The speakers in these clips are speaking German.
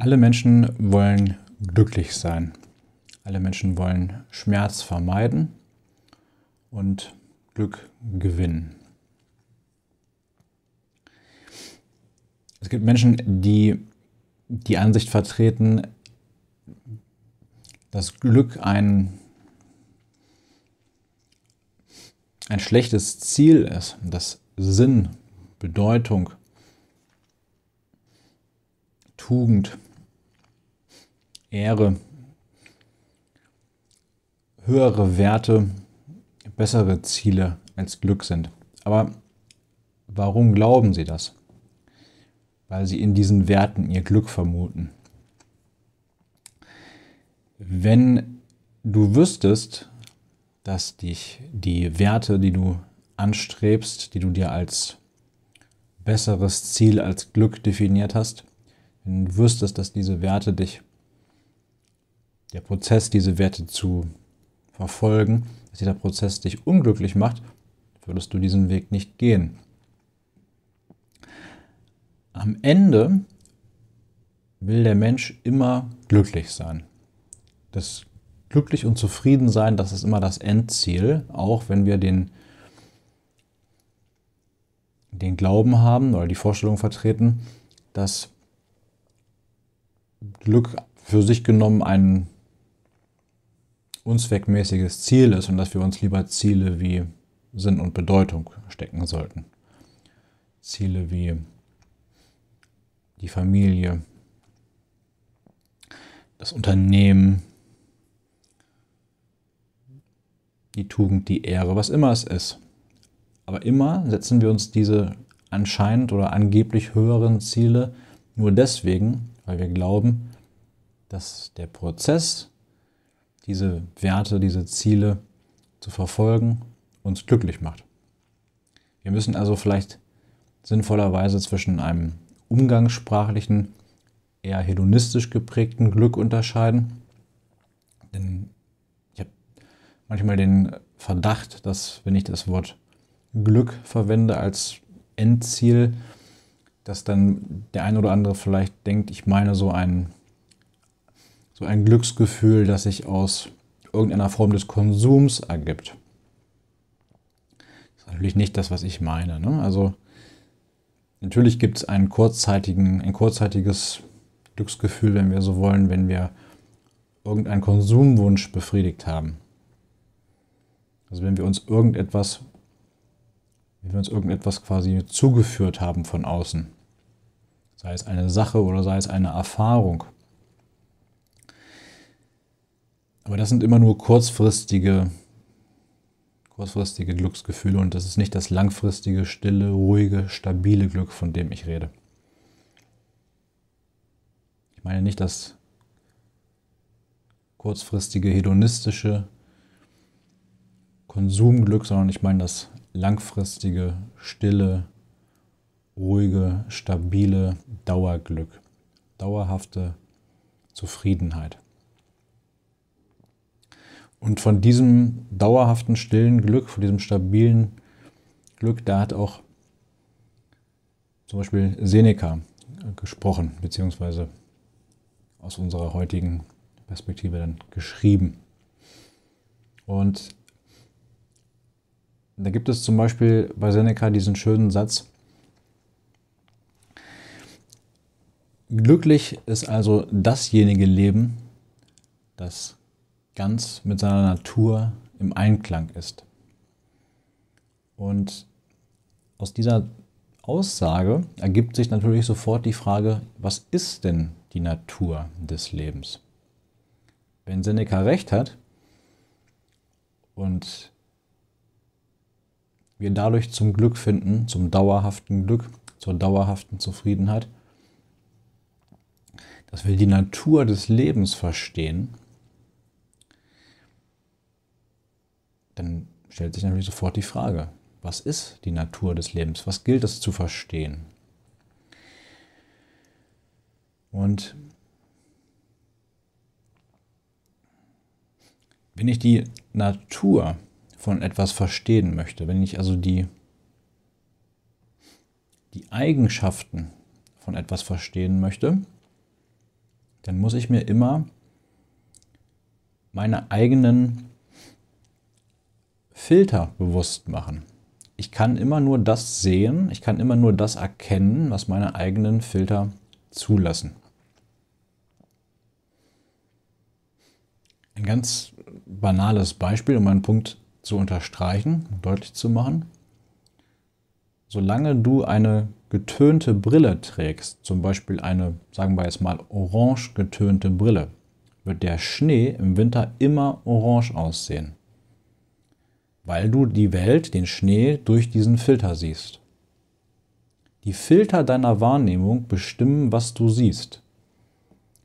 Alle Menschen wollen glücklich sein. Alle Menschen wollen Schmerz vermeiden und Glück gewinnen. Es gibt Menschen, die die Ansicht vertreten, dass Glück ein, ein schlechtes Ziel ist, dass Sinn, Bedeutung, Tugend Ehre, höhere Werte, bessere Ziele als Glück sind. Aber warum glauben sie das? Weil sie in diesen Werten ihr Glück vermuten. Wenn du wüsstest, dass dich die Werte, die du anstrebst, die du dir als besseres Ziel, als Glück definiert hast, wenn du wüsstest, dass diese Werte dich der Prozess, diese Werte zu verfolgen, dass dieser Prozess dich unglücklich macht, würdest du diesen Weg nicht gehen. Am Ende will der Mensch immer glücklich sein. Das glücklich und zufrieden sein, das ist immer das Endziel, auch wenn wir den, den Glauben haben oder die Vorstellung vertreten, dass Glück für sich genommen ein unzweckmäßiges Ziel ist und dass wir uns lieber Ziele wie Sinn und Bedeutung stecken sollten. Ziele wie die Familie, das Unternehmen, die Tugend, die Ehre, was immer es ist. Aber immer setzen wir uns diese anscheinend oder angeblich höheren Ziele nur deswegen, weil wir glauben, dass der Prozess diese Werte, diese Ziele zu verfolgen, uns glücklich macht. Wir müssen also vielleicht sinnvollerweise zwischen einem umgangssprachlichen, eher hedonistisch geprägten Glück unterscheiden. Denn ich habe manchmal den Verdacht, dass wenn ich das Wort Glück verwende als Endziel, dass dann der ein oder andere vielleicht denkt, ich meine so ein so ein Glücksgefühl, das sich aus irgendeiner Form des Konsums ergibt. Das ist natürlich nicht das, was ich meine. Ne? Also natürlich gibt es einen kurzzeitigen, ein kurzzeitiges Glücksgefühl, wenn wir so wollen, wenn wir irgendeinen Konsumwunsch befriedigt haben. Also wenn wir uns irgendetwas, wenn wir uns irgendetwas quasi zugeführt haben von außen. Sei es eine Sache oder sei es eine Erfahrung. Aber das sind immer nur kurzfristige, kurzfristige Glücksgefühle und das ist nicht das langfristige, stille, ruhige, stabile Glück, von dem ich rede. Ich meine nicht das kurzfristige, hedonistische Konsumglück, sondern ich meine das langfristige, stille, ruhige, stabile Dauerglück, dauerhafte Zufriedenheit. Und von diesem dauerhaften, stillen Glück, von diesem stabilen Glück, da hat auch zum Beispiel Seneca gesprochen, beziehungsweise aus unserer heutigen Perspektive dann geschrieben. Und da gibt es zum Beispiel bei Seneca diesen schönen Satz, Glücklich ist also dasjenige Leben, das ganz mit seiner Natur im Einklang ist. Und aus dieser Aussage ergibt sich natürlich sofort die Frage, was ist denn die Natur des Lebens? Wenn Seneca recht hat und wir dadurch zum Glück finden, zum dauerhaften Glück, zur dauerhaften Zufriedenheit, dass wir die Natur des Lebens verstehen, dann stellt sich natürlich sofort die Frage, was ist die Natur des Lebens? Was gilt es zu verstehen? Und wenn ich die Natur von etwas verstehen möchte, wenn ich also die, die Eigenschaften von etwas verstehen möchte, dann muss ich mir immer meine eigenen Filter bewusst machen. Ich kann immer nur das sehen, ich kann immer nur das erkennen, was meine eigenen Filter zulassen. Ein ganz banales Beispiel, um einen Punkt zu unterstreichen, deutlich zu machen. Solange du eine getönte Brille trägst, zum Beispiel eine, sagen wir jetzt mal, orange getönte Brille, wird der Schnee im Winter immer orange aussehen weil du die Welt, den Schnee, durch diesen Filter siehst. Die Filter deiner Wahrnehmung bestimmen, was du siehst.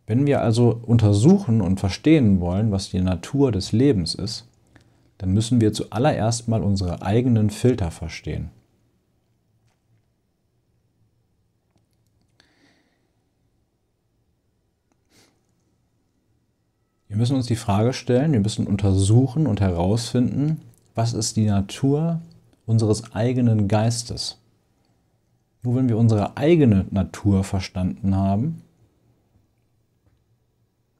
Wenn wir also untersuchen und verstehen wollen, was die Natur des Lebens ist, dann müssen wir zuallererst mal unsere eigenen Filter verstehen. Wir müssen uns die Frage stellen, wir müssen untersuchen und herausfinden, was ist die Natur unseres eigenen Geistes. Nur wenn wir unsere eigene Natur verstanden haben,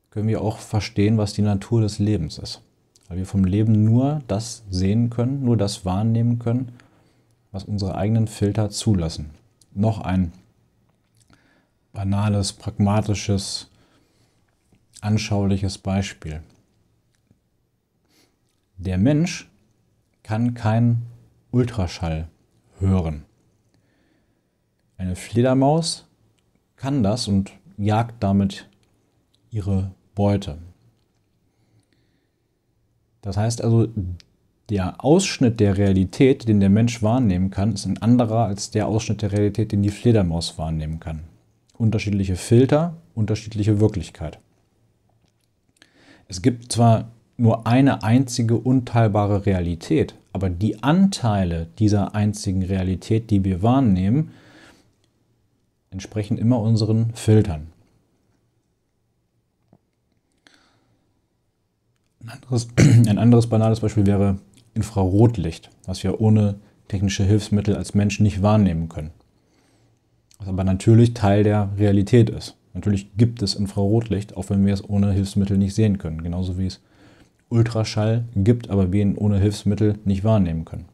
können wir auch verstehen, was die Natur des Lebens ist. Weil wir vom Leben nur das sehen können, nur das wahrnehmen können, was unsere eigenen Filter zulassen. Noch ein banales, pragmatisches, anschauliches Beispiel. Der Mensch kann keinen Ultraschall hören. Eine Fledermaus kann das und jagt damit ihre Beute. Das heißt also, der Ausschnitt der Realität, den der Mensch wahrnehmen kann, ist ein anderer als der Ausschnitt der Realität, den die Fledermaus wahrnehmen kann. Unterschiedliche Filter, unterschiedliche Wirklichkeit. Es gibt zwar nur eine einzige unteilbare Realität. Aber die Anteile dieser einzigen Realität, die wir wahrnehmen, entsprechen immer unseren Filtern. Ein anderes, ein anderes banales Beispiel wäre Infrarotlicht, was wir ohne technische Hilfsmittel als Mensch nicht wahrnehmen können. Was aber natürlich Teil der Realität ist. Natürlich gibt es Infrarotlicht, auch wenn wir es ohne Hilfsmittel nicht sehen können, genauso wie es Ultraschall gibt, aber wir ihn ohne Hilfsmittel nicht wahrnehmen können.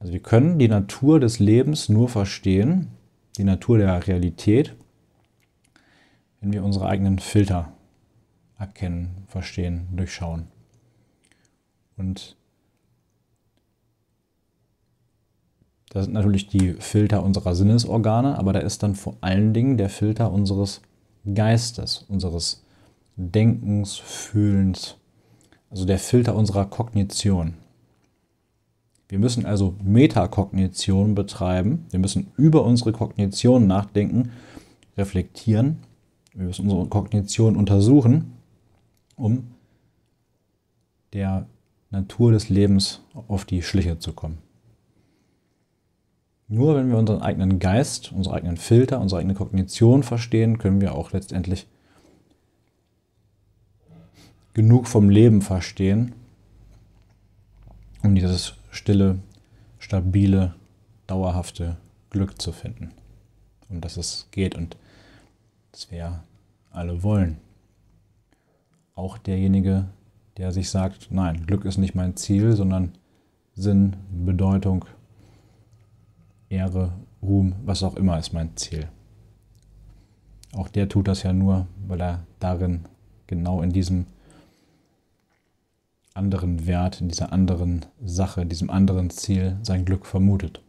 Also wir können die Natur des Lebens nur verstehen, die Natur der Realität, wenn wir unsere eigenen Filter erkennen, verstehen, durchschauen. Und das sind natürlich die Filter unserer Sinnesorgane, aber da ist dann vor allen Dingen der Filter unseres Geistes, unseres Denkens, Fühlens, also der Filter unserer Kognition. Wir müssen also Metakognition betreiben, wir müssen über unsere Kognition nachdenken, reflektieren, wir müssen unsere Kognition untersuchen, um der Natur des Lebens auf die Schliche zu kommen. Nur wenn wir unseren eigenen Geist, unsere eigenen Filter, unsere eigene Kognition verstehen, können wir auch letztendlich genug vom Leben verstehen, um dieses stille, stabile, dauerhafte Glück zu finden, um das es geht und das wir alle wollen. Auch derjenige, der sich sagt, nein, Glück ist nicht mein Ziel, sondern Sinn, Bedeutung, Ehre, Ruhm, was auch immer ist mein Ziel. Auch der tut das ja nur, weil er darin, genau in diesem anderen Wert, in dieser anderen Sache, diesem anderen Ziel sein Glück vermutet.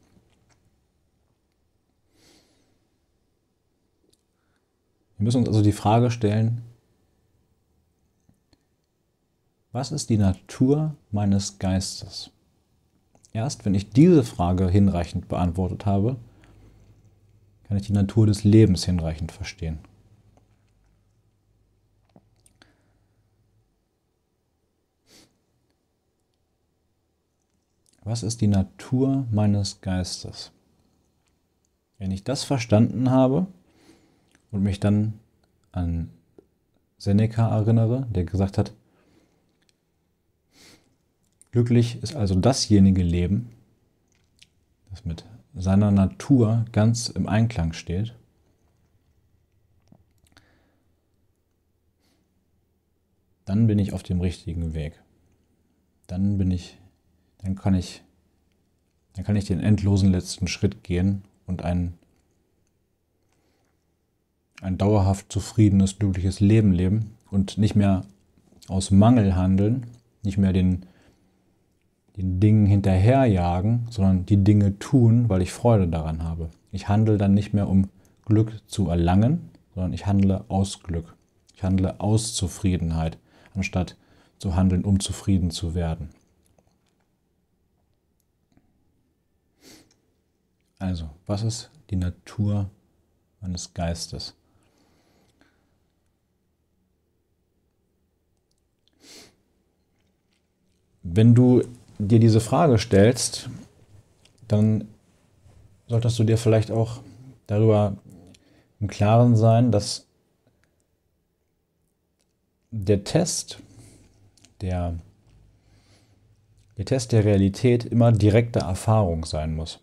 Wir müssen uns also die Frage stellen, was ist die Natur meines Geistes? Erst wenn ich diese Frage hinreichend beantwortet habe, kann ich die Natur des Lebens hinreichend verstehen. Was ist die Natur meines Geistes? Wenn ich das verstanden habe und mich dann an Seneca erinnere, der gesagt hat, Glücklich ist also dasjenige Leben, das mit seiner Natur ganz im Einklang steht. Dann bin ich auf dem richtigen Weg. Dann bin ich, dann kann ich, dann kann ich den endlosen letzten Schritt gehen und ein, ein dauerhaft zufriedenes, glückliches Leben leben und nicht mehr aus Mangel handeln, nicht mehr den den Dingen hinterherjagen, sondern die Dinge tun, weil ich Freude daran habe. Ich handle dann nicht mehr, um Glück zu erlangen, sondern ich handle aus Glück. Ich handle aus Zufriedenheit, anstatt zu handeln, um zufrieden zu werden. Also, was ist die Natur meines Geistes? Wenn du dir diese Frage stellst, dann solltest du dir vielleicht auch darüber im Klaren sein, dass der Test der, der Test der Realität immer direkte Erfahrung sein muss.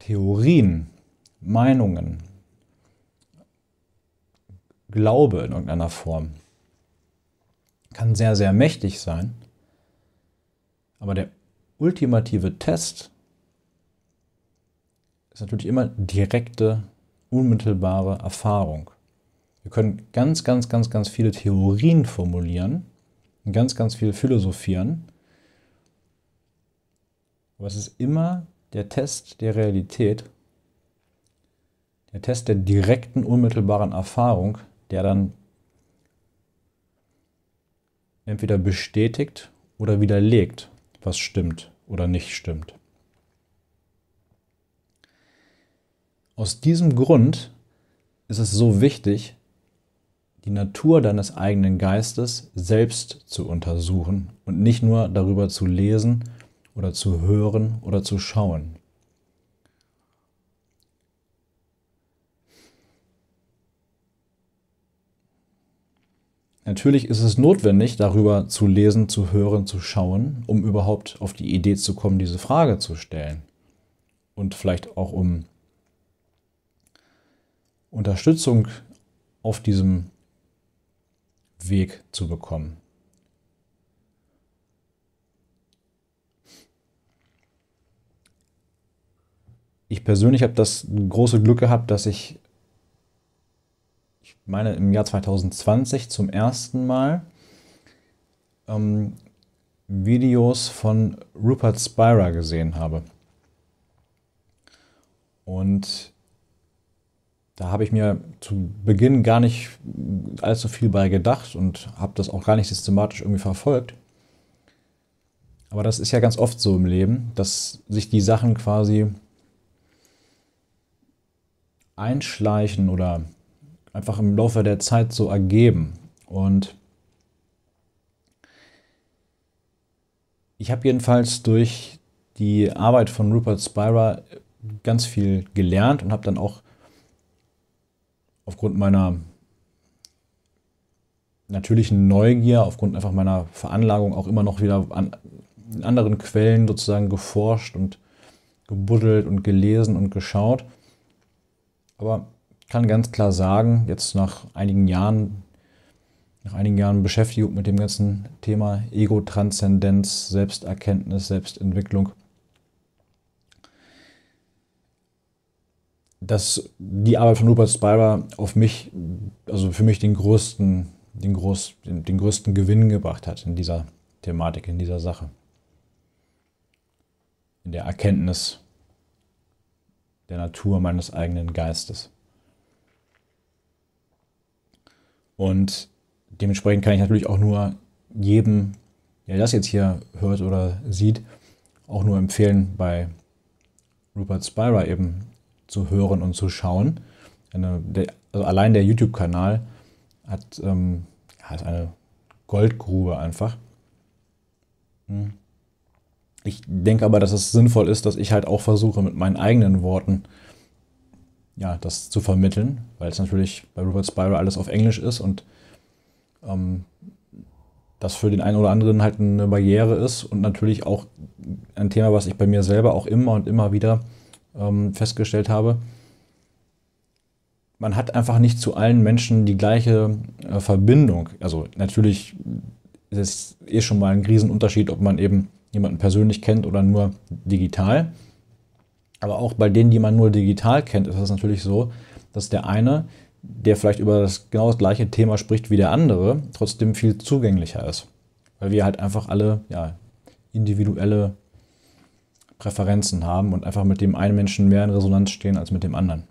Theorien, Meinungen, Glaube in irgendeiner Form kann sehr, sehr mächtig sein. Aber der ultimative Test ist natürlich immer direkte, unmittelbare Erfahrung. Wir können ganz, ganz, ganz, ganz viele Theorien formulieren und ganz, ganz viel philosophieren. Aber es ist immer der Test der Realität, der Test der direkten, unmittelbaren Erfahrung, der dann entweder bestätigt oder widerlegt, was stimmt oder nicht stimmt. Aus diesem Grund ist es so wichtig, die Natur deines eigenen Geistes selbst zu untersuchen und nicht nur darüber zu lesen oder zu hören oder zu schauen. Natürlich ist es notwendig, darüber zu lesen, zu hören, zu schauen, um überhaupt auf die Idee zu kommen, diese Frage zu stellen. Und vielleicht auch um Unterstützung auf diesem Weg zu bekommen. Ich persönlich habe das große Glück gehabt, dass ich meine im Jahr 2020 zum ersten Mal ähm, Videos von Rupert Spira gesehen habe. Und da habe ich mir zu Beginn gar nicht allzu viel bei gedacht und habe das auch gar nicht systematisch irgendwie verfolgt. Aber das ist ja ganz oft so im Leben, dass sich die Sachen quasi einschleichen oder einfach im Laufe der Zeit so ergeben. Und ich habe jedenfalls durch die Arbeit von Rupert Spira ganz viel gelernt und habe dann auch aufgrund meiner natürlichen Neugier, aufgrund einfach meiner Veranlagung auch immer noch wieder an anderen Quellen sozusagen geforscht und gebuddelt und gelesen und geschaut. Aber kann ganz klar sagen, jetzt nach einigen Jahren, nach einigen Jahren Beschäftigung mit dem ganzen Thema Ego-Transzendenz, Selbsterkenntnis, Selbstentwicklung, dass die Arbeit von Rupert Spiber auf mich, also für mich den größten, den, groß, den, den größten Gewinn gebracht hat in dieser Thematik, in dieser Sache. In der Erkenntnis der Natur meines eigenen Geistes. Und dementsprechend kann ich natürlich auch nur jedem, der das jetzt hier hört oder sieht, auch nur empfehlen, bei Rupert Spira eben zu hören und zu schauen. Eine, äh, der, also allein der YouTube-Kanal hat ähm, ist eine Goldgrube einfach. Hm. Ich denke aber, dass es sinnvoll ist, dass ich halt auch versuche, mit meinen eigenen Worten äh, ja, das zu vermitteln, weil es natürlich bei Robert Spyro alles auf Englisch ist und ähm, das für den einen oder anderen halt eine Barriere ist und natürlich auch ein Thema, was ich bei mir selber auch immer und immer wieder ähm, festgestellt habe. Man hat einfach nicht zu allen Menschen die gleiche äh, Verbindung. Also natürlich ist es eh schon mal ein Riesenunterschied, ob man eben jemanden persönlich kennt oder nur digital. Aber auch bei denen, die man nur digital kennt, ist es natürlich so, dass der eine, der vielleicht über das genau das gleiche Thema spricht wie der andere, trotzdem viel zugänglicher ist. Weil wir halt einfach alle ja, individuelle Präferenzen haben und einfach mit dem einen Menschen mehr in Resonanz stehen als mit dem anderen.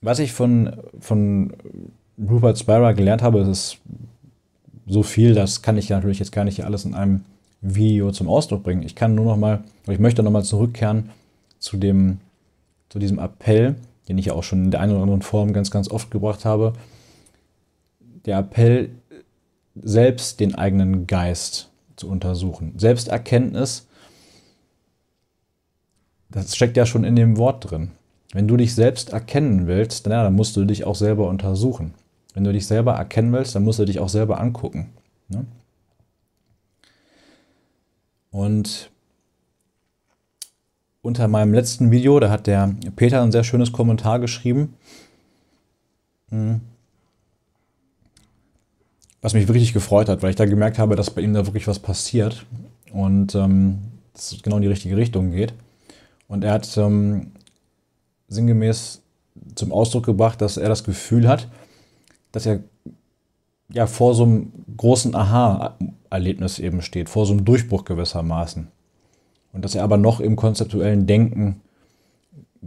Was ich von, von Rupert Spira gelernt habe, ist so viel, das kann ich ja natürlich jetzt gar nicht alles in einem Video zum Ausdruck bringen. Ich kann nur noch ich möchte nochmal zurückkehren zu dem, zu diesem Appell, den ich ja auch schon in der einen oder anderen Form ganz, ganz oft gebracht habe. Der Appell, selbst den eigenen Geist zu untersuchen. Selbsterkenntnis, das steckt ja schon in dem Wort drin. Wenn du dich selbst erkennen willst, dann, ja, dann musst du dich auch selber untersuchen. Wenn du dich selber erkennen willst, dann musst du dich auch selber angucken. Ne? Und unter meinem letzten Video, da hat der Peter ein sehr schönes Kommentar geschrieben, hm, was mich wirklich gefreut hat, weil ich da gemerkt habe, dass bei ihm da wirklich was passiert und ähm, es genau in die richtige Richtung geht. Und er hat ähm, sinngemäß zum Ausdruck gebracht, dass er das Gefühl hat, dass er ja vor so einem großen Aha-Erlebnis eben steht, vor so einem Durchbruch gewissermaßen. Und dass er aber noch im konzeptuellen Denken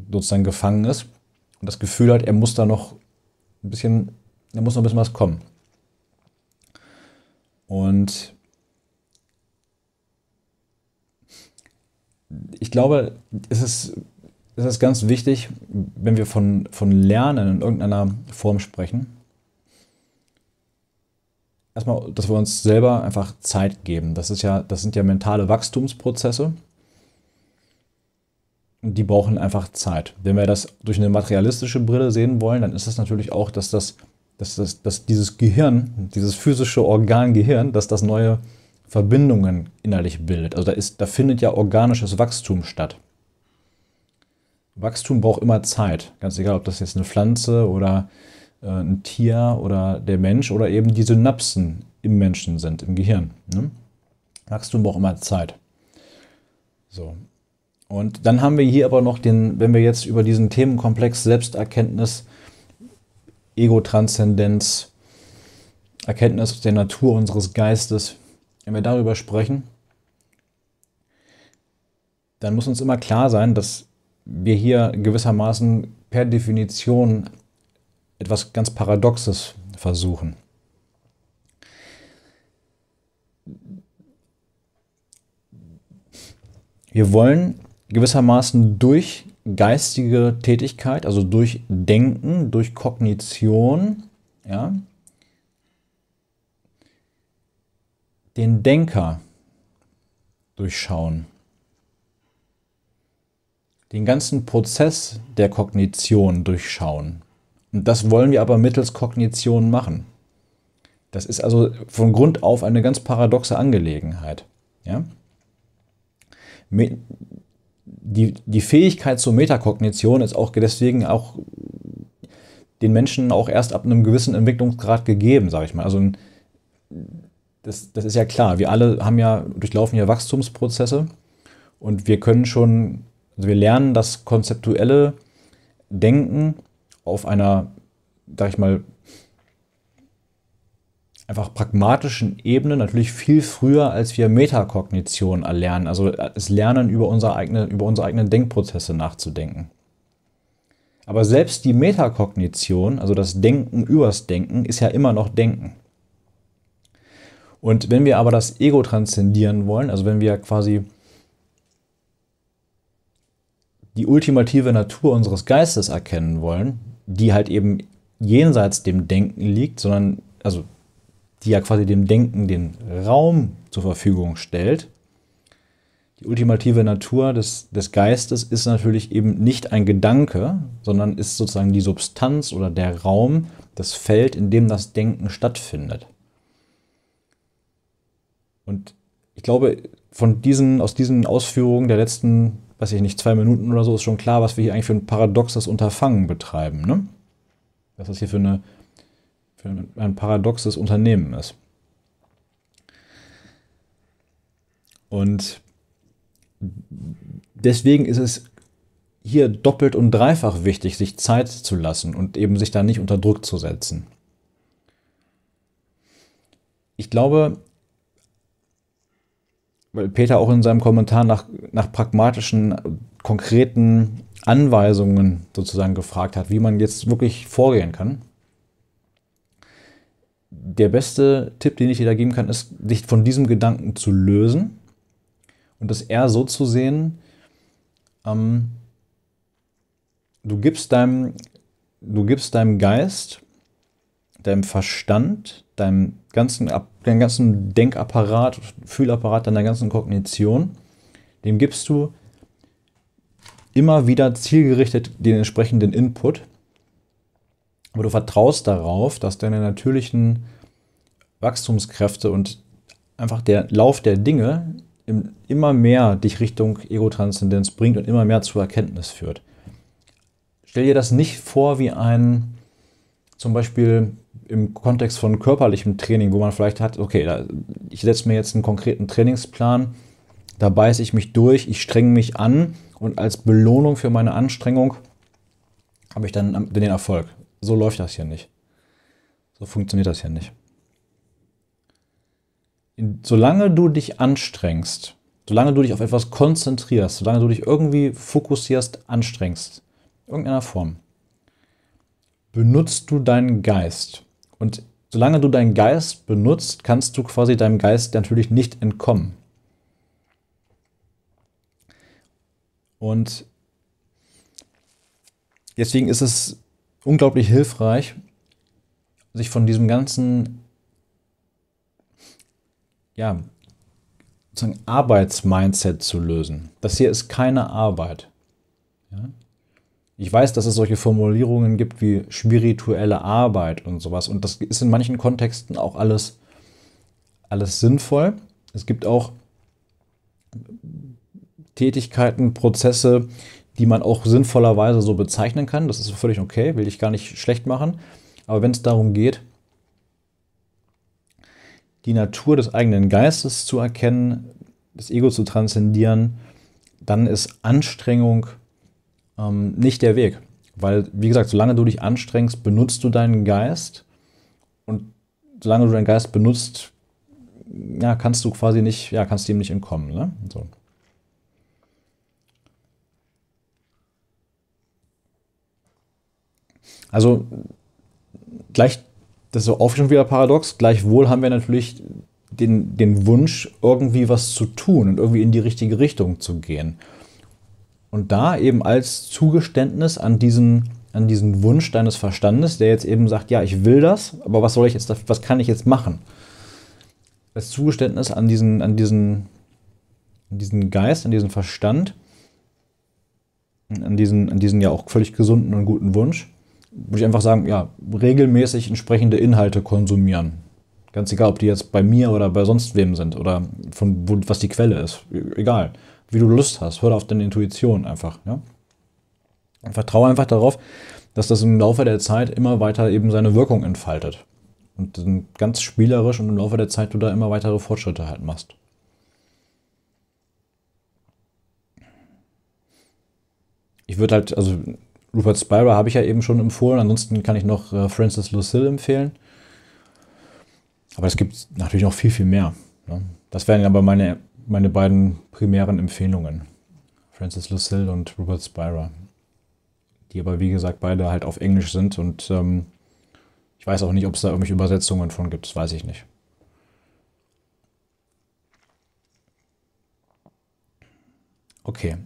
sozusagen gefangen ist und das Gefühl hat, er muss da noch ein bisschen, da muss noch ein bisschen was kommen. Und ich glaube, es ist, es ist ganz wichtig, wenn wir von, von Lernen in irgendeiner Form sprechen, erstmal, dass wir uns selber einfach Zeit geben. Das ist ja, das sind ja mentale Wachstumsprozesse. Die brauchen einfach Zeit. Wenn wir das durch eine materialistische Brille sehen wollen, dann ist das natürlich auch, dass das, dass das, dass dieses Gehirn, dieses physische Organ Gehirn, dass das neue Verbindungen innerlich bildet. Also da ist, da findet ja organisches Wachstum statt. Wachstum braucht immer Zeit. Ganz egal, ob das jetzt eine Pflanze oder äh, ein Tier oder der Mensch oder eben die Synapsen im Menschen sind, im Gehirn. Ne? Wachstum braucht immer Zeit. So. Und dann haben wir hier aber noch den, wenn wir jetzt über diesen Themenkomplex Selbsterkenntnis, Ego-Transzendenz, Erkenntnis der Natur unseres Geistes, wenn wir darüber sprechen, dann muss uns immer klar sein, dass wir hier gewissermaßen per Definition etwas ganz Paradoxes versuchen. Wir wollen gewissermaßen durch geistige Tätigkeit, also durch Denken, durch Kognition, ja, den Denker durchschauen. Den ganzen Prozess der Kognition durchschauen das wollen wir aber mittels Kognition machen. Das ist also von Grund auf eine ganz paradoxe Angelegenheit. Ja? Die, die Fähigkeit zur Metakognition ist auch deswegen auch den Menschen auch erst ab einem gewissen Entwicklungsgrad gegeben, sage ich mal. Also das, das, ist ja klar. Wir alle haben ja, durchlaufen ja Wachstumsprozesse und wir können schon, also wir lernen das konzeptuelle Denken auf einer, sag ich mal, einfach pragmatischen Ebene natürlich viel früher, als wir Metakognition erlernen, also das äh, Lernen über unsere, eigene, über unsere eigenen Denkprozesse nachzudenken. Aber selbst die Metakognition, also das Denken übers Denken, ist ja immer noch Denken. Und wenn wir aber das Ego transzendieren wollen, also wenn wir quasi die ultimative Natur unseres Geistes erkennen wollen, die halt eben jenseits dem Denken liegt, sondern also die ja quasi dem Denken den Raum zur Verfügung stellt. Die ultimative Natur des, des Geistes ist natürlich eben nicht ein Gedanke, sondern ist sozusagen die Substanz oder der Raum, das Feld, in dem das Denken stattfindet. Und ich glaube, von diesen, aus diesen Ausführungen der letzten weiß ich nicht, zwei Minuten oder so ist schon klar, was wir hier eigentlich für ein paradoxes Unterfangen betreiben. Ne? Was das hier für, eine, für ein paradoxes Unternehmen ist. Und deswegen ist es hier doppelt und dreifach wichtig, sich Zeit zu lassen und eben sich da nicht unter Druck zu setzen. Ich glaube, weil Peter auch in seinem Kommentar nach, nach pragmatischen, konkreten Anweisungen sozusagen gefragt hat, wie man jetzt wirklich vorgehen kann. Der beste Tipp, den ich dir da geben kann, ist, dich von diesem Gedanken zu lösen und das eher so zu sehen, ähm, du, gibst deinem, du gibst deinem Geist, deinem Verstand deinem ganzen, deinem ganzen Denkapparat, Fühlapparat, deiner ganzen Kognition, dem gibst du immer wieder zielgerichtet den entsprechenden Input. Aber du vertraust darauf, dass deine natürlichen Wachstumskräfte und einfach der Lauf der Dinge immer mehr dich Richtung Ego-Transzendenz bringt und immer mehr zur Erkenntnis führt. Stell dir das nicht vor wie ein zum Beispiel im Kontext von körperlichem Training, wo man vielleicht hat, okay, da, ich setze mir jetzt einen konkreten Trainingsplan, da beiße ich mich durch, ich strenge mich an und als Belohnung für meine Anstrengung habe ich dann den Erfolg. So läuft das hier nicht. So funktioniert das hier nicht. Solange du dich anstrengst, solange du dich auf etwas konzentrierst, solange du dich irgendwie fokussierst, anstrengst, irgendeiner Form, benutzt du deinen Geist. Und solange du deinen Geist benutzt, kannst du quasi deinem Geist natürlich nicht entkommen. Und deswegen ist es unglaublich hilfreich, sich von diesem ganzen ja, Arbeitsmindset zu lösen. Das hier ist keine Arbeit. Ja? Ich weiß, dass es solche Formulierungen gibt wie spirituelle Arbeit und sowas. Und das ist in manchen Kontexten auch alles, alles sinnvoll. Es gibt auch Tätigkeiten, Prozesse, die man auch sinnvollerweise so bezeichnen kann. Das ist völlig okay, will ich gar nicht schlecht machen. Aber wenn es darum geht, die Natur des eigenen Geistes zu erkennen, das Ego zu transzendieren, dann ist Anstrengung ähm, nicht der Weg. Weil, wie gesagt, solange du dich anstrengst, benutzt du deinen Geist. Und solange du deinen Geist benutzt, ja, kannst du quasi nicht, ja, kannst du ihm nicht entkommen. Ne? So. Also gleich, das ist auch schon wieder paradox, gleichwohl haben wir natürlich den, den Wunsch, irgendwie was zu tun und irgendwie in die richtige Richtung zu gehen. Und da eben als Zugeständnis an diesen, an diesen Wunsch deines Verstandes, der jetzt eben sagt, ja, ich will das, aber was soll ich jetzt, was kann ich jetzt machen? Als Zugeständnis an diesen, an diesen, an diesen Geist, an diesen Verstand, an diesen, an diesen ja auch völlig gesunden und guten Wunsch, würde ich einfach sagen, ja, regelmäßig entsprechende Inhalte konsumieren. Ganz egal, ob die jetzt bei mir oder bei sonst wem sind oder von wo, was die Quelle ist. Egal wie du Lust hast. Hör auf deine Intuition einfach. Ja? vertraue einfach darauf, dass das im Laufe der Zeit immer weiter eben seine Wirkung entfaltet. Und ganz spielerisch und im Laufe der Zeit du da immer weitere Fortschritte halt machst. Ich würde halt, also Rupert Spira habe ich ja eben schon empfohlen, ansonsten kann ich noch äh, Francis Lucille empfehlen. Aber es gibt natürlich noch viel, viel mehr. Ne? Das wären aber meine meine beiden primären Empfehlungen. Francis Lucille und Robert Spira. Die aber, wie gesagt, beide halt auf Englisch sind und ähm, ich weiß auch nicht, ob es da irgendwelche Übersetzungen von gibt, das weiß ich nicht. Okay.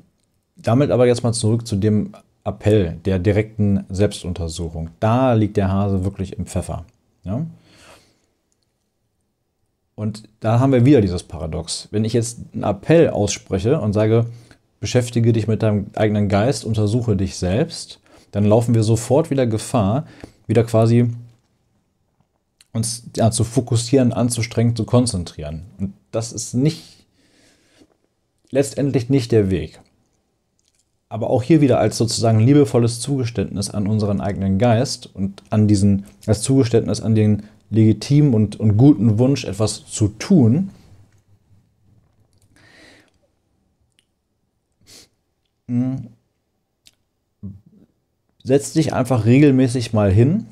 Damit aber jetzt mal zurück zu dem Appell der direkten Selbstuntersuchung. Da liegt der Hase wirklich im Pfeffer. Ja? Und da haben wir wieder dieses Paradox. Wenn ich jetzt einen Appell ausspreche und sage, beschäftige dich mit deinem eigenen Geist, untersuche dich selbst, dann laufen wir sofort wieder Gefahr, wieder quasi uns ja, zu fokussieren, anzustrengen, zu konzentrieren. Und das ist nicht letztendlich nicht der Weg. Aber auch hier wieder als sozusagen liebevolles Zugeständnis an unseren eigenen Geist und an diesen, als Zugeständnis an den legitimen und, und guten Wunsch, etwas zu tun. Hm. Setz dich einfach regelmäßig mal hin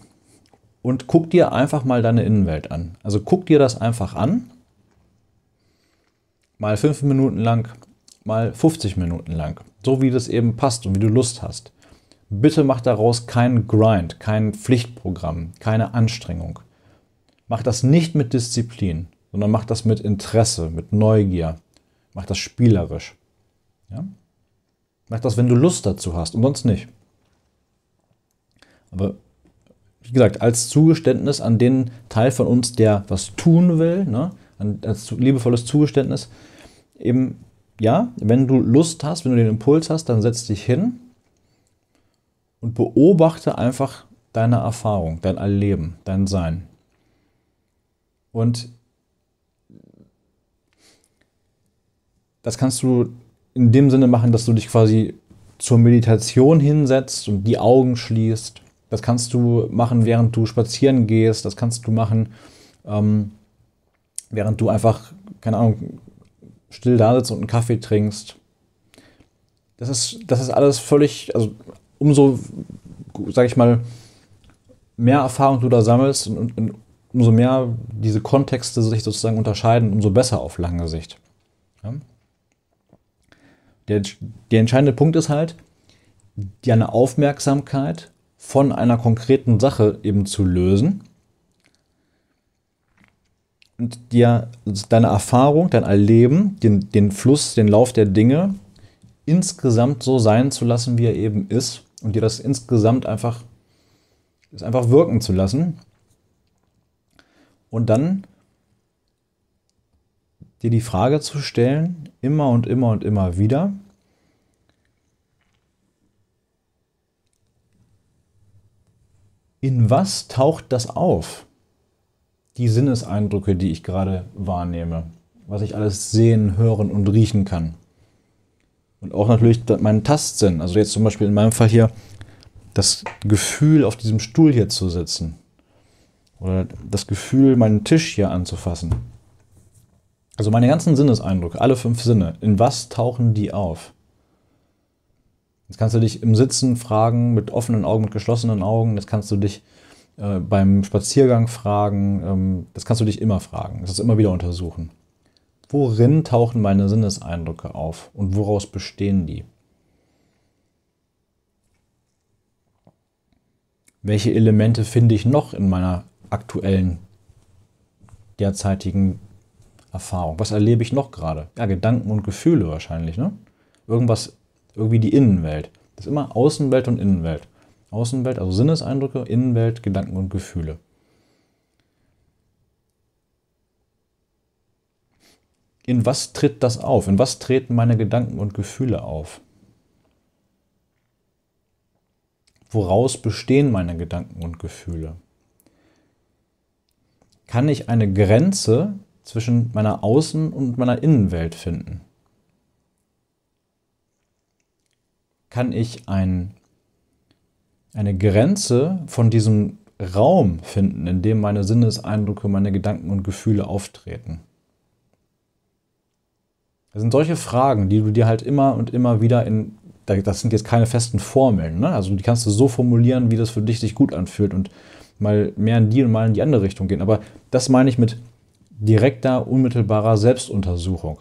und guck dir einfach mal deine Innenwelt an. Also guck dir das einfach an. Mal fünf Minuten lang, mal 50 Minuten lang. So wie das eben passt und wie du Lust hast. Bitte mach daraus keinen Grind, kein Pflichtprogramm, keine Anstrengung. Mach das nicht mit Disziplin, sondern mach das mit Interesse, mit Neugier. Mach das spielerisch. Ja? Mach das, wenn du Lust dazu hast und sonst nicht. Aber wie gesagt, als Zugeständnis an den Teil von uns, der was tun will, ne? als liebevolles Zugeständnis, eben, ja, wenn du Lust hast, wenn du den Impuls hast, dann setz dich hin und beobachte einfach deine Erfahrung, dein Erleben, dein Sein. Und das kannst du in dem Sinne machen, dass du dich quasi zur Meditation hinsetzt und die Augen schließt. Das kannst du machen, während du spazieren gehst. Das kannst du machen, ähm, während du einfach, keine Ahnung, still da sitzt und einen Kaffee trinkst. Das ist, das ist alles völlig, also umso, sag ich mal, mehr Erfahrung du da sammelst und, und, umso mehr diese Kontexte sich sozusagen unterscheiden, umso besser auf lange Sicht. Ja? Der, der entscheidende Punkt ist halt, deine Aufmerksamkeit von einer konkreten Sache eben zu lösen und dir deine Erfahrung, dein Erleben, den, den Fluss, den Lauf der Dinge insgesamt so sein zu lassen, wie er eben ist und dir das insgesamt einfach, ist einfach wirken zu lassen und dann dir die Frage zu stellen, immer und immer und immer wieder, in was taucht das auf? Die Sinneseindrücke, die ich gerade wahrnehme, was ich alles sehen, hören und riechen kann. Und auch natürlich meinen Tastsinn. Also jetzt zum Beispiel in meinem Fall hier das Gefühl, auf diesem Stuhl hier zu sitzen. Oder das Gefühl, meinen Tisch hier anzufassen. Also meine ganzen Sinneseindrücke, alle fünf Sinne, in was tauchen die auf? Jetzt kannst du dich im Sitzen fragen, mit offenen Augen, mit geschlossenen Augen. Jetzt kannst du dich äh, beim Spaziergang fragen. Ähm, das kannst du dich immer fragen. Das ist immer wieder untersuchen. Worin tauchen meine Sinneseindrücke auf und woraus bestehen die? Welche Elemente finde ich noch in meiner aktuellen, derzeitigen Erfahrung? Was erlebe ich noch gerade? Ja, Gedanken und Gefühle wahrscheinlich, ne? Irgendwas, irgendwie die Innenwelt. Das ist immer Außenwelt und Innenwelt. Außenwelt, also Sinneseindrücke, Innenwelt, Gedanken und Gefühle. In was tritt das auf? In was treten meine Gedanken und Gefühle auf? Woraus bestehen meine Gedanken und Gefühle? kann ich eine Grenze zwischen meiner Außen- und meiner Innenwelt finden? Kann ich ein, eine Grenze von diesem Raum finden, in dem meine Sinneseindrücke, meine Gedanken und Gefühle auftreten? Das sind solche Fragen, die du dir halt immer und immer wieder in, das sind jetzt keine festen Formeln, ne? also die kannst du so formulieren, wie das für dich sich gut anfühlt und mal mehr in die und mal in die andere Richtung gehen. Aber das meine ich mit direkter, unmittelbarer Selbstuntersuchung.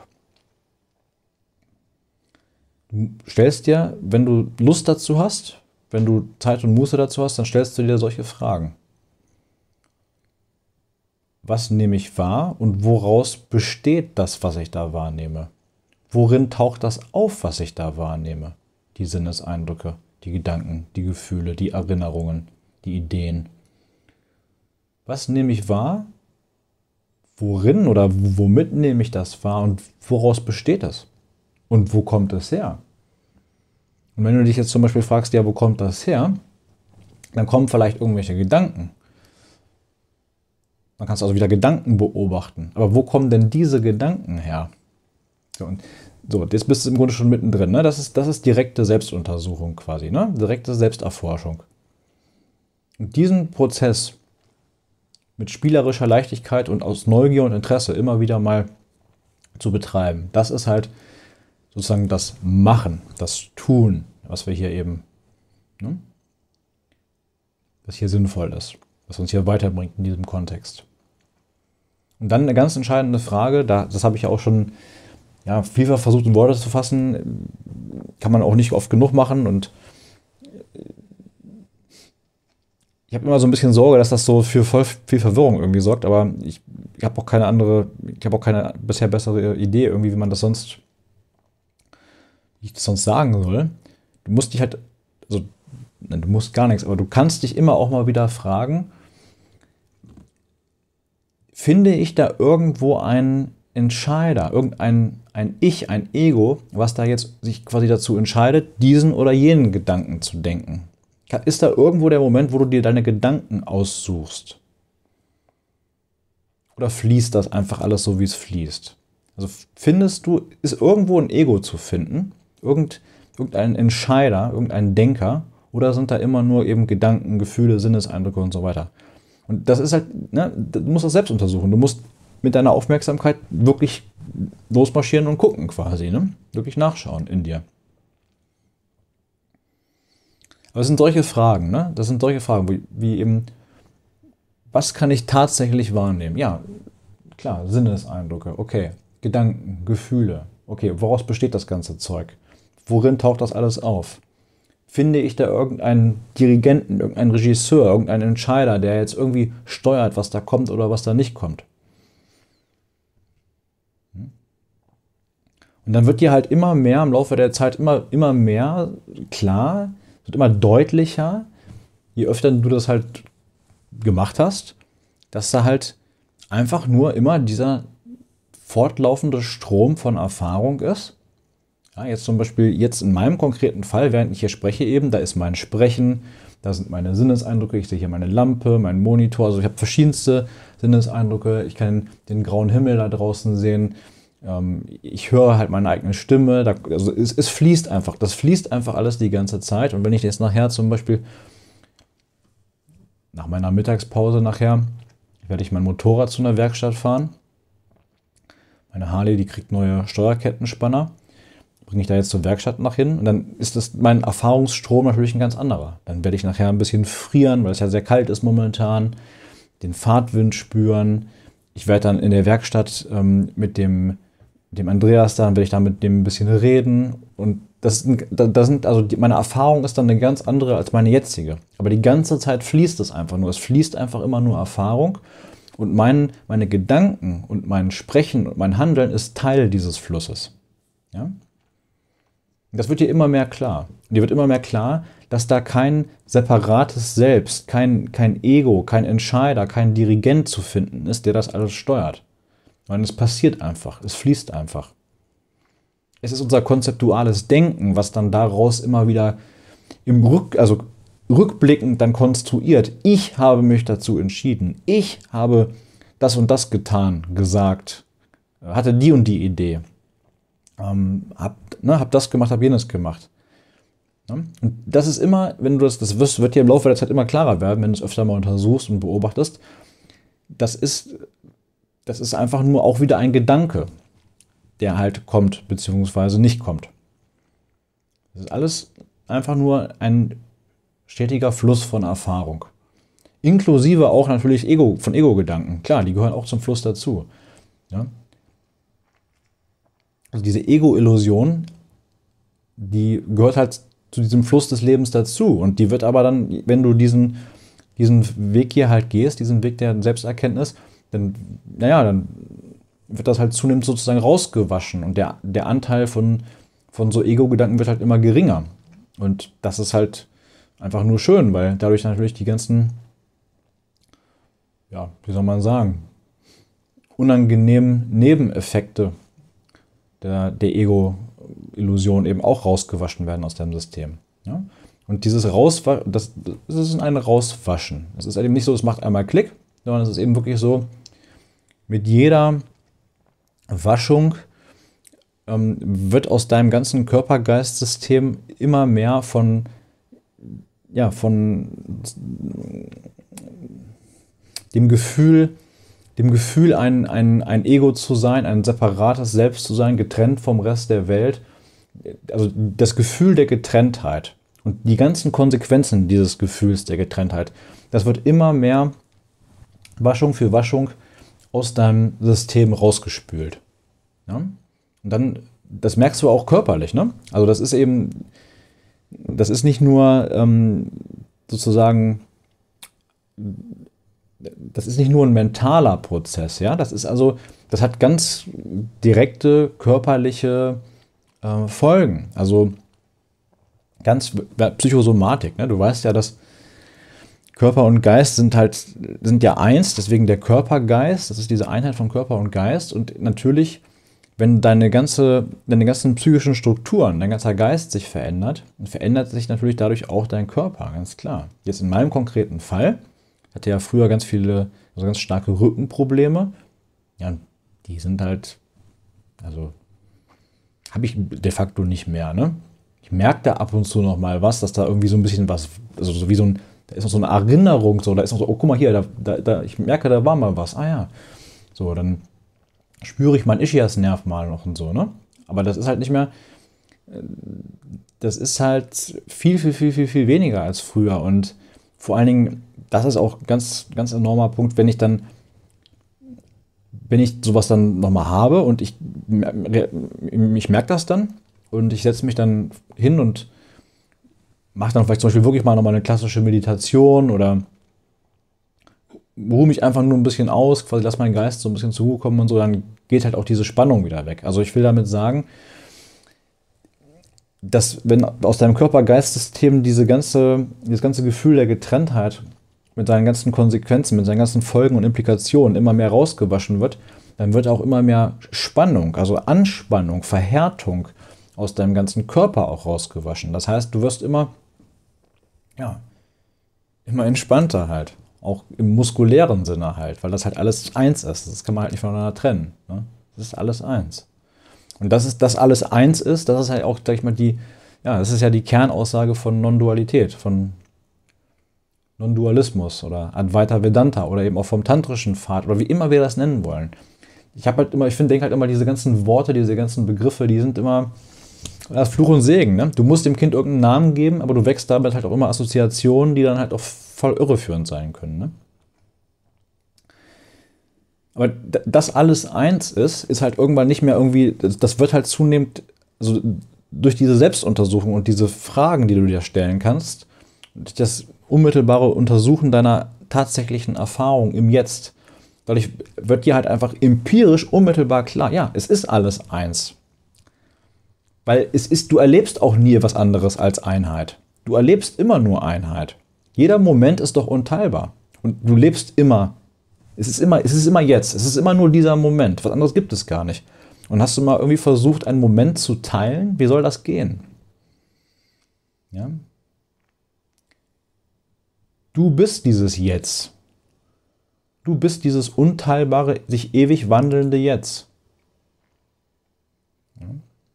Du stellst dir, wenn du Lust dazu hast, wenn du Zeit und Muße dazu hast, dann stellst du dir solche Fragen. Was nehme ich wahr und woraus besteht das, was ich da wahrnehme? Worin taucht das auf, was ich da wahrnehme? Die Sinneseindrücke, die Gedanken, die Gefühle, die Erinnerungen, die Ideen. Was nehme ich wahr? Worin oder womit nehme ich das wahr und woraus besteht das? Und wo kommt es her? Und wenn du dich jetzt zum Beispiel fragst, ja, wo kommt das her? Dann kommen vielleicht irgendwelche Gedanken. Man kann es also wieder Gedanken beobachten. Aber wo kommen denn diese Gedanken her? So, und so, jetzt bist du im Grunde schon mittendrin. Ne? Das, ist, das ist direkte Selbstuntersuchung quasi, ne? direkte Selbsterforschung. Und diesen Prozess mit spielerischer Leichtigkeit und aus Neugier und Interesse immer wieder mal zu betreiben. Das ist halt sozusagen das Machen, das Tun, was wir hier eben, ne, was hier sinnvoll ist, was uns hier weiterbringt in diesem Kontext. Und dann eine ganz entscheidende Frage, da, das habe ich ja auch schon ja, vielfach versucht in Worte zu fassen, kann man auch nicht oft genug machen und ich habe immer so ein bisschen Sorge, dass das so für voll viel Verwirrung irgendwie sorgt, aber ich, ich habe auch keine andere, ich habe auch keine bisher bessere Idee irgendwie, wie man das sonst, wie ich das sonst sagen soll. Du musst dich halt, also nein, du musst gar nichts, aber du kannst dich immer auch mal wieder fragen, finde ich da irgendwo einen Entscheider, irgendein ein Ich, ein Ego, was da jetzt sich quasi dazu entscheidet, diesen oder jenen Gedanken zu denken. Ist da irgendwo der Moment, wo du dir deine Gedanken aussuchst? Oder fließt das einfach alles so, wie es fließt? Also findest du, ist irgendwo ein Ego zu finden? Irgend, irgendein Entscheider, irgendein Denker? Oder sind da immer nur eben Gedanken, Gefühle, Sinneseindrücke und so weiter? Und das ist halt, ne, du musst das selbst untersuchen. Du musst mit deiner Aufmerksamkeit wirklich losmarschieren und gucken quasi, ne? Wirklich nachschauen in dir. Aber das sind solche Fragen, ne? Das sind solche Fragen, wie, wie eben, was kann ich tatsächlich wahrnehmen? Ja, klar, Sinneseindrücke, okay, Gedanken, Gefühle, okay, woraus besteht das ganze Zeug? Worin taucht das alles auf? Finde ich da irgendeinen Dirigenten, irgendeinen Regisseur, irgendeinen Entscheider, der jetzt irgendwie steuert, was da kommt oder was da nicht kommt? Hm? Und dann wird dir halt immer mehr im Laufe der Zeit immer, immer mehr klar, wird immer deutlicher, je öfter du das halt gemacht hast, dass da halt einfach nur immer dieser fortlaufende Strom von Erfahrung ist. Ja, jetzt zum Beispiel, jetzt in meinem konkreten Fall, während ich hier spreche eben, da ist mein Sprechen, da sind meine Sinneseindrücke, ich sehe hier meine Lampe, mein Monitor, also ich habe verschiedenste Sinneseindrücke, ich kann den grauen Himmel da draußen sehen, ähm, ich höre halt meine eigene Stimme, da, also es, es, fließt einfach, das fließt einfach alles die ganze Zeit. Und wenn ich jetzt nachher zum Beispiel nach meiner Mittagspause nachher werde ich mein Motorrad zu einer Werkstatt fahren. Meine Harley, die kriegt neue Steuerkettenspanner. Bringe ich da jetzt zur Werkstatt nach hin und dann ist das mein Erfahrungsstrom natürlich ein ganz anderer. Dann werde ich nachher ein bisschen frieren, weil es ja sehr kalt ist momentan, den Fahrtwind spüren. Ich werde dann in der Werkstatt ähm, mit dem dem Andreas da, dann werde ich da mit dem ein bisschen reden. Und das, das sind, also die, meine Erfahrung ist dann eine ganz andere als meine jetzige. Aber die ganze Zeit fließt es einfach nur. Es fließt einfach immer nur Erfahrung. Und mein, meine Gedanken und mein Sprechen und mein Handeln ist Teil dieses Flusses. Ja? Das wird dir immer mehr klar. Und dir wird immer mehr klar, dass da kein separates Selbst, kein, kein Ego, kein Entscheider, kein Dirigent zu finden ist, der das alles steuert. Nein, es passiert einfach, es fließt einfach. Es ist unser konzeptuales Denken, was dann daraus immer wieder im Rück, also rückblickend dann konstruiert. Ich habe mich dazu entschieden. Ich habe das und das getan, gesagt, hatte die und die Idee, ähm, hab, ne, hab das gemacht, hab jenes gemacht. Ne? Und das ist immer, wenn du das, das wirst, wird dir im Laufe der Zeit immer klarer werden, wenn du es öfter mal untersuchst und beobachtest. Das ist das ist einfach nur auch wieder ein Gedanke, der halt kommt bzw. nicht kommt. Das ist alles einfach nur ein stetiger Fluss von Erfahrung. Inklusive auch natürlich Ego, von Ego-Gedanken. Klar, die gehören auch zum Fluss dazu. Ja? Also diese Ego-Illusion, die gehört halt zu diesem Fluss des Lebens dazu. Und die wird aber dann, wenn du diesen, diesen Weg hier halt gehst, diesen Weg der Selbsterkenntnis, dann, naja, dann wird das halt zunehmend sozusagen rausgewaschen und der, der Anteil von, von so Ego-Gedanken wird halt immer geringer. Und das ist halt einfach nur schön, weil dadurch natürlich die ganzen, ja, wie soll man sagen, unangenehmen Nebeneffekte der, der Ego-Illusion eben auch rausgewaschen werden aus dem System. Ja? Und dieses Rauswaschen, das, das ist ein Rauswaschen. Es ist eben nicht so, es macht einmal Klick, sondern es ist eben wirklich so, mit jeder Waschung ähm, wird aus deinem ganzen Körpergeistsystem immer mehr von, ja, von dem Gefühl, dem Gefühl, ein, ein, ein Ego zu sein, ein separates Selbst zu sein, getrennt vom Rest der Welt. Also das Gefühl der Getrenntheit und die ganzen Konsequenzen dieses Gefühls der Getrenntheit, das wird immer mehr Waschung für Waschung aus deinem System rausgespült. Ja? Ne? Und dann, das merkst du auch körperlich. Ne? Also das ist eben, das ist nicht nur ähm, sozusagen, das ist nicht nur ein mentaler Prozess. Ja? Das ist also, das hat ganz direkte körperliche äh, Folgen. Also ganz Psychosomatik. Ne? Du weißt ja, dass Körper und Geist sind halt, sind ja eins, deswegen der Körpergeist, das ist diese Einheit von Körper und Geist. Und natürlich, wenn deine ganze, deine ganzen psychischen Strukturen, dein ganzer Geist sich verändert, dann verändert sich natürlich dadurch auch dein Körper, ganz klar. Jetzt in meinem konkreten Fall hatte ja früher ganz viele, also ganz starke Rückenprobleme. Ja, die sind halt, also habe ich de facto nicht mehr, ne? Ich merke da ab und zu noch mal was, dass da irgendwie so ein bisschen was, also so wie so ein da ist noch so eine Erinnerung, so, da ist noch so, oh, guck mal hier, da, da, da, ich merke, da war mal was. Ah ja. So, dann spüre ich meinen Ischias-Nerv mal noch und so, ne? Aber das ist halt nicht mehr, äh, das ist halt viel, viel, viel, viel, viel weniger als früher. Und vor allen Dingen, das ist auch ein ganz, ganz enormer Punkt, wenn ich dann, wenn ich sowas dann nochmal habe und ich, ich merke das dann und ich setze mich dann hin und mach dann vielleicht zum Beispiel wirklich mal nochmal eine klassische Meditation oder ruhe mich einfach nur ein bisschen aus, quasi lass meinen Geist so ein bisschen zur Ruhe kommen und so, dann geht halt auch diese Spannung wieder weg. Also ich will damit sagen, dass wenn aus deinem Körper-Geist-System diese ganze, dieses ganze Gefühl der Getrenntheit mit seinen ganzen Konsequenzen, mit seinen ganzen Folgen und Implikationen immer mehr rausgewaschen wird, dann wird auch immer mehr Spannung, also Anspannung, Verhärtung aus deinem ganzen Körper auch rausgewaschen. Das heißt, du wirst immer ja, immer entspannter halt. Auch im muskulären Sinne halt, weil das halt alles eins ist. Das kann man halt nicht voneinander trennen. Ne? Das ist alles eins. Und dass es das alles eins ist, das ist halt auch, sag ich mal, die, ja, das ist ja die Kernaussage von Non-Dualität, von Non-Dualismus oder Advaita Vedanta oder eben auch vom tantrischen Pfad oder wie immer wir das nennen wollen. Ich habe halt immer, ich finde, denke halt immer, diese ganzen Worte, diese ganzen Begriffe, die sind immer, Fluch und Segen. Ne? Du musst dem Kind irgendeinen Namen geben, aber du wächst damit halt auch immer Assoziationen, die dann halt auch voll irreführend sein können. Ne? Aber dass alles eins ist, ist halt irgendwann nicht mehr irgendwie, das wird halt zunehmend, also durch diese Selbstuntersuchung und diese Fragen, die du dir stellen kannst, durch das unmittelbare Untersuchen deiner tatsächlichen Erfahrung im Jetzt, dadurch wird dir halt einfach empirisch unmittelbar klar, ja, es ist alles eins. Weil es ist, du erlebst auch nie was anderes als Einheit. Du erlebst immer nur Einheit. Jeder Moment ist doch unteilbar. Und du lebst immer. Es ist immer, es ist immer jetzt. Es ist immer nur dieser Moment. Was anderes gibt es gar nicht. Und hast du mal irgendwie versucht, einen Moment zu teilen? Wie soll das gehen? Ja? Du bist dieses Jetzt. Du bist dieses unteilbare, sich ewig wandelnde Jetzt.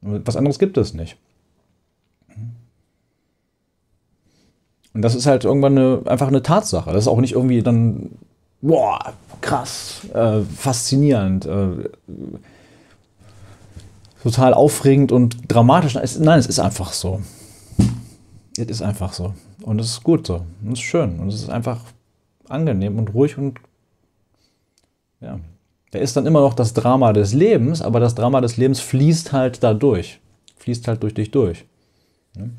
Was anderes gibt es nicht. Und das ist halt irgendwann eine, einfach eine Tatsache. Das ist auch nicht irgendwie dann, boah, krass, äh, faszinierend, äh, total aufregend und dramatisch. nein, es ist einfach so. Es ist einfach so. Und es ist gut so. Und es ist schön. Und es ist einfach angenehm und ruhig und ja. Da ist dann immer noch das Drama des Lebens, aber das Drama des Lebens fließt halt dadurch. Fließt halt durch dich durch. Ne?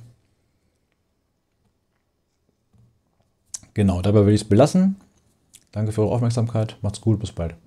Genau, dabei will ich es belassen. Danke für eure Aufmerksamkeit. Macht's gut, bis bald.